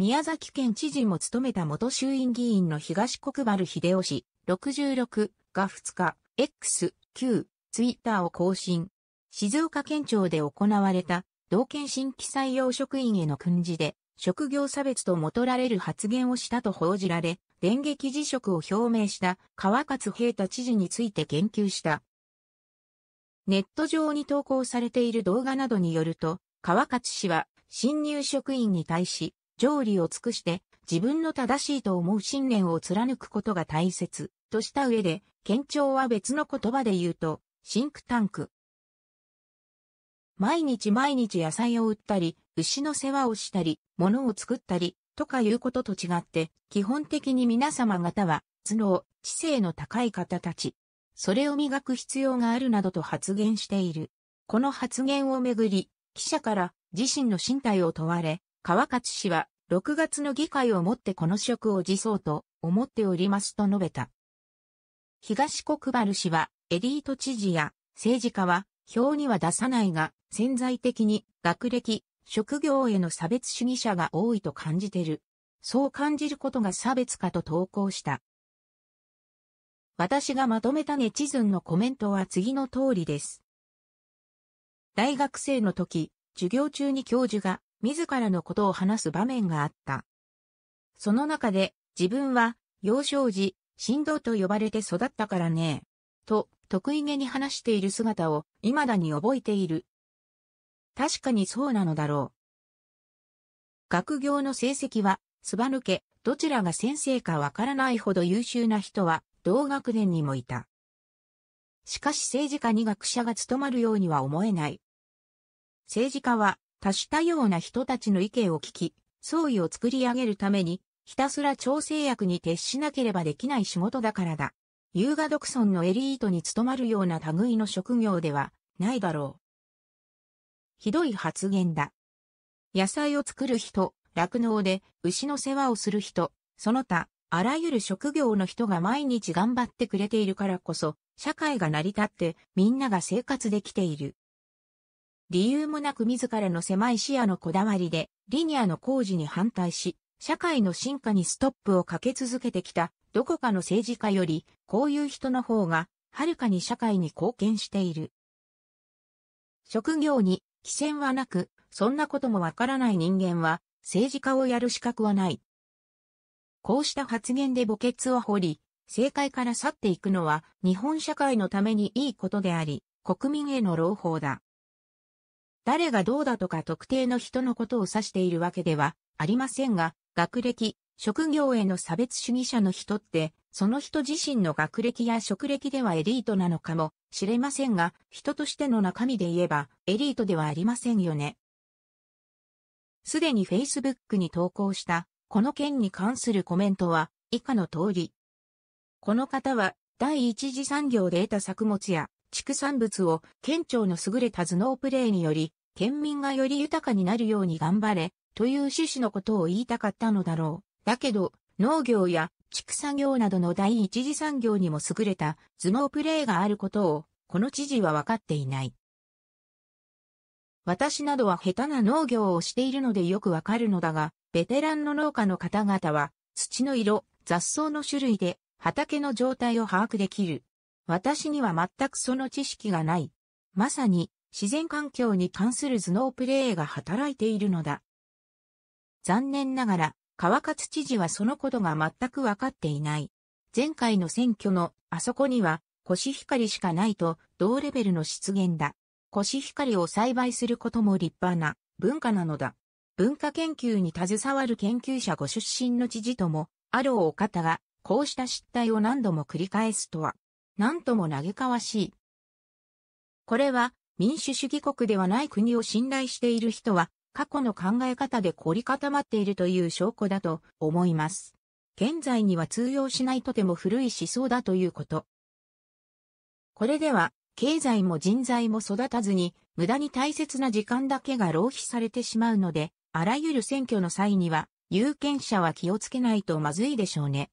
宮崎県知事も務めた元衆院議員の東国原秀夫氏66が2日、X、Q、ツイッターを更新。静岡県庁で行われた同県新規採用職員への訓示で、職業差別ともとられる発言をしたと報じられ、電撃辞職を表明した川勝平太知事について言及した。ネット上に投稿されている動画などによると、川勝氏は新入職員に対し、条理を尽くして自分の正しいと思う信念を貫くことが大切とした上で、県庁は別の言葉で言うと、シンクタンク。毎日毎日野菜を売ったり、牛の世話をしたり、物を作ったり、とかいうことと違って、基本的に皆様方は、頭脳、知性の高い方たち。それを磨く必要があるなどと発言している。この発言をめぐり、記者から自身の身体を問われ、川勝氏は、6月の議会をもってこの職を辞そうと思っておりますと述べた。東国原氏は、エリート知事や政治家は、票には出さないが、潜在的に学歴、職業への差別主義者が多いと感じてる。そう感じることが差別かと投稿した。私がまとめたネチズンのコメントは次の通りです。大学生の時、授業中に教授が自らのことを話す場面があった。その中で、自分は、幼少時、神道と呼ばれて育ったからね。と、得意げに話している姿を、未だに覚えている。確かにそうなのだろう。学業の成績は、すば抜け、どちらが先生かわからないほど優秀な人は、同学年にもいた。しかし政治家に学者が務まるようには思えない。政治家は多種多様な人たちの意見を聞き、創意を作り上げるために、ひたすら調整役に徹しなければできない仕事だからだ。優雅独尊のエリートに務まるような類の職業ではないだろう。ひどい発言だ。野菜を作る人、酪農で牛の世話をする人、その他、あらゆる職業の人が毎日頑張ってくれているからこそ、社会が成り立ってみんなが生活できている。理由もなく自らの狭い視野のこだわりで、リニアの工事に反対し、社会の進化にストップをかけ続けてきた、どこかの政治家より、こういう人の方が、はるかに社会に貢献している。職業に、規戦はなく、そんなこともわからない人間は、政治家をやる資格はない。こうした発言で墓穴を掘り、政界から去っていくのは、日本社会のためにいいことであり、国民への朗報だ。誰がどうだとか特定の人のことを指しているわけではありませんが、学歴、職業への差別主義者の人って、その人自身の学歴や職歴ではエリートなのかもしれませんが、人としての中身で言えばエリートではありませんよね。すでに Facebook に投稿したこの件に関するコメントは以下の通り。この方は第一次産業で得た作物や畜産物を県庁の優れた頭脳プレイにより県民がより豊かになるように頑張れ、という趣旨のことを言いたかったのだろう。だけど、農業や畜産業などの第一次産業にも優れた頭脳プレーがあることを、この知事は分かっていない。私などは下手な農業をしているのでよくわかるのだが、ベテランの農家の方々は、土の色、雑草の種類で、畑の状態を把握できる。私には全くその知識がない。まさに、自然環境に関する頭脳プレーが働いているのだ。残念ながら、川勝知事はそのことが全くわかっていない。前回の選挙のあそこにはコシヒカリしかないと同レベルの出現だ。コシヒカリを栽培することも立派な文化なのだ。文化研究に携わる研究者ご出身の知事とも、あろうお方がこうした失態を何度も繰り返すとは、なんとも嘆かわしい。これは民主主義国ではない国を信頼している人は、過去の考え方で凝り固まっているという証拠だと思います。現在には通用しないとても古い思想だということ。これでは、経済も人材も育たずに、無駄に大切な時間だけが浪費されてしまうので、あらゆる選挙の際には、有権者は気をつけないとまずいでしょうね。